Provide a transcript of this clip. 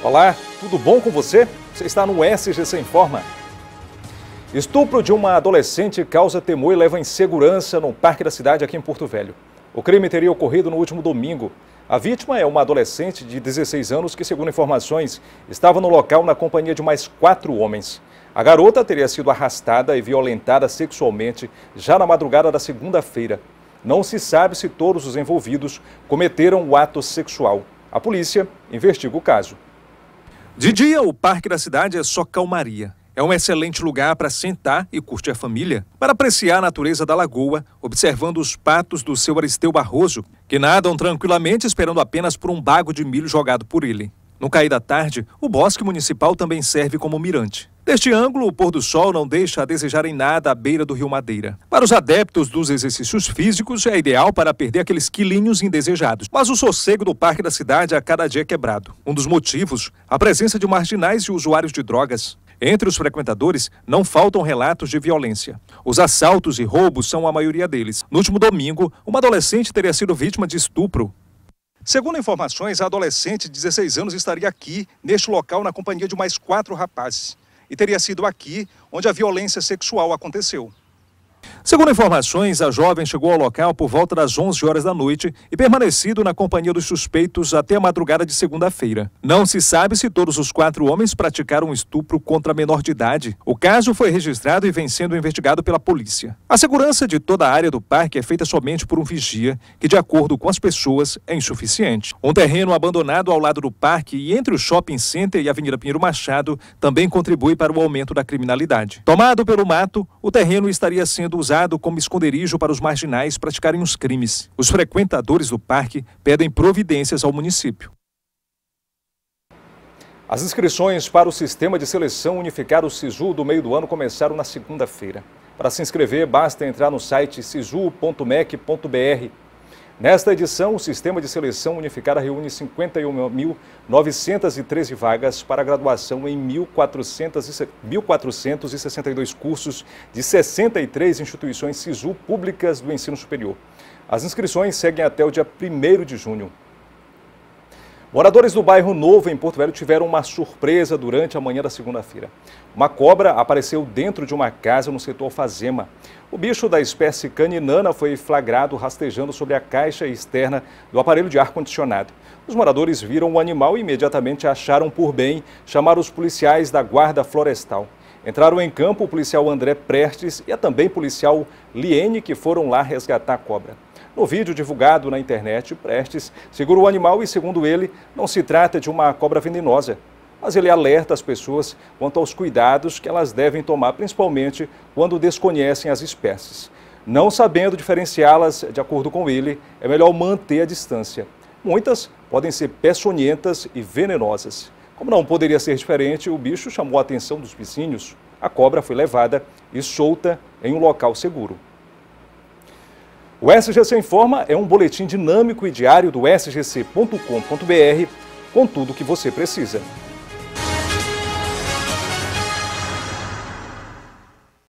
Olá, tudo bom com você? Você está no SGC Informa. Estupro de uma adolescente causa temor e leva insegurança no Parque da Cidade aqui em Porto Velho. O crime teria ocorrido no último domingo. A vítima é uma adolescente de 16 anos que, segundo informações, estava no local na companhia de mais quatro homens. A garota teria sido arrastada e violentada sexualmente já na madrugada da segunda-feira. Não se sabe se todos os envolvidos cometeram o ato sexual. A polícia investiga o caso. De dia, o parque da cidade é só calmaria. É um excelente lugar para sentar e curtir a família, para apreciar a natureza da lagoa, observando os patos do seu Aristeu Barroso, que nadam tranquilamente esperando apenas por um bago de milho jogado por ele. No cair da tarde, o bosque municipal também serve como mirante. Deste ângulo, o pôr do sol não deixa a desejar em nada a beira do Rio Madeira. Para os adeptos dos exercícios físicos, é ideal para perder aqueles quilinhos indesejados, mas o sossego do parque da cidade a cada dia é quebrado. Um dos motivos, a presença de marginais e usuários de drogas. Entre os frequentadores, não faltam relatos de violência. Os assaltos e roubos são a maioria deles. No último domingo, uma adolescente teria sido vítima de estupro Segundo informações, a adolescente de 16 anos estaria aqui, neste local, na companhia de mais quatro rapazes. E teria sido aqui onde a violência sexual aconteceu. Segundo informações, a jovem chegou ao local por volta das 11 horas da noite e permanecido na companhia dos suspeitos até a madrugada de segunda-feira. Não se sabe se todos os quatro homens praticaram estupro contra a menor de idade. O caso foi registrado e vem sendo investigado pela polícia. A segurança de toda a área do parque é feita somente por um vigia, que, de acordo com as pessoas, é insuficiente. Um terreno abandonado ao lado do parque e entre o shopping center e a Avenida Pinheiro Machado também contribui para o aumento da criminalidade. Tomado pelo mato, o terreno estaria sendo usado usado como esconderijo para os marginais praticarem os crimes. Os frequentadores do parque pedem providências ao município. As inscrições para o Sistema de Seleção Unificado SISU do meio do ano começaram na segunda-feira. Para se inscrever, basta entrar no site sisu.mec.br Nesta edição, o Sistema de Seleção Unificada reúne 51.913 vagas para graduação em 1.462 cursos de 63 instituições SISU públicas do ensino superior. As inscrições seguem até o dia 1 de junho. Moradores do bairro Novo, em Porto Velho, tiveram uma surpresa durante a manhã da segunda-feira. Uma cobra apareceu dentro de uma casa no setor Fazema. O bicho da espécie caninana foi flagrado rastejando sobre a caixa externa do aparelho de ar-condicionado. Os moradores viram o animal e imediatamente acharam por bem chamar os policiais da Guarda Florestal. Entraram em campo o policial André Prestes e a também policial Liene, que foram lá resgatar a cobra no vídeo divulgado na internet, Prestes segura o animal e, segundo ele, não se trata de uma cobra venenosa. Mas ele alerta as pessoas quanto aos cuidados que elas devem tomar, principalmente quando desconhecem as espécies. Não sabendo diferenciá-las, de acordo com ele, é melhor manter a distância. Muitas podem ser peçonhentas e venenosas. Como não poderia ser diferente, o bicho chamou a atenção dos vizinhos. A cobra foi levada e solta em um local seguro. O SGC Informa é um boletim dinâmico e diário do sgc.com.br com tudo o que você precisa.